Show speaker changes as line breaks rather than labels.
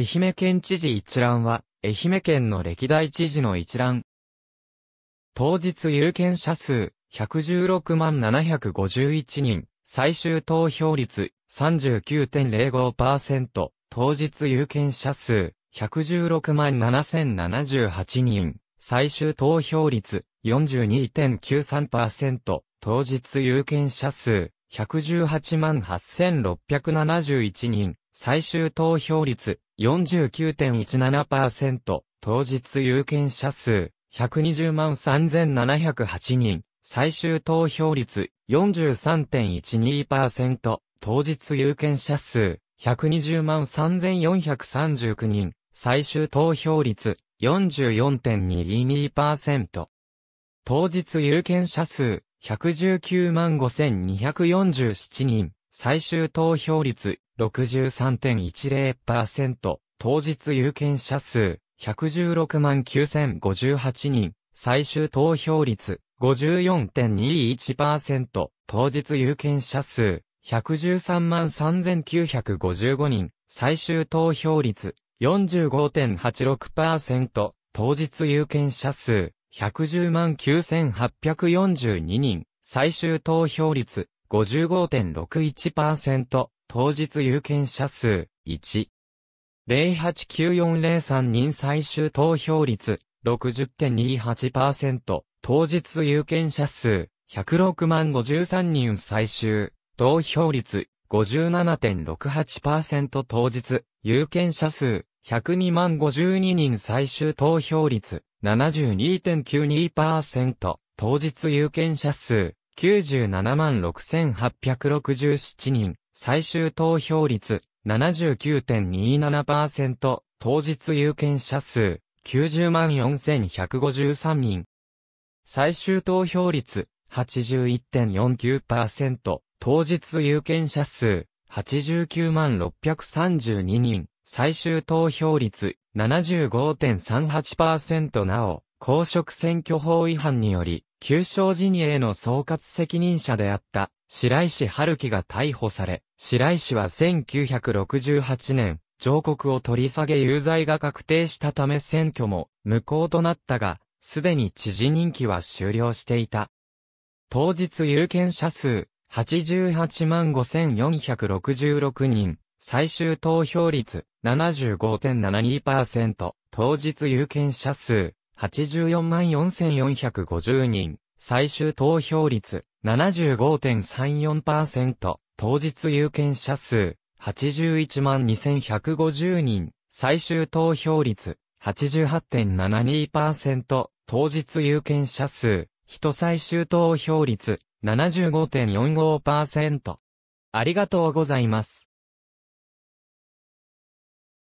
愛媛県知事一覧は、愛媛県の歴代知事の一覧。当日有権者数、116万751人、最終投票率39.05%、当日有権者数、116万7078人、最終投票率42.93%、当日有権者数、118万8671人、最終投票率49.17%、当日有権者数、120万3708人、最終投票率43.12%、当日有権者数、120万3439人、最終投票率44.22%。当日有権者数、119万5247人、最終投票率63.10%、当日有権者数、116万9058人、最終投票率、54.21%、当日有権者数、113万3955人、最終投票率、45.86%、当日有権者数、110万9842人、最終投票率、55.61%、当日有権者数、1。089403人最終投票率、60.28%。当日有権者数、106万53人最終。投票率、57.68%当日。有権者数、102万52人最終投票率、72.92%。当日有権者数、97万6867人。最終投票率79.27%、当日有権者数90万4153人。最終投票率81.49%、当日有権者数89万632人。最終投票率75.38%なお、公職選挙法違反により、旧正陣営の総括責任者であった白石春樹が逮捕され、白石は1968年、上告を取り下げ有罪が確定したため選挙も無効となったが、すでに知事任期は終了していた。当日有権者数、88万5466人、最終投票率75.72%、当日有権者数、84万4450人、最終投票率75.34%、当日有権者数81 2150人、最終投票率88.72%、当日有権者数、人最終投票率75.45%。ありがとうございます。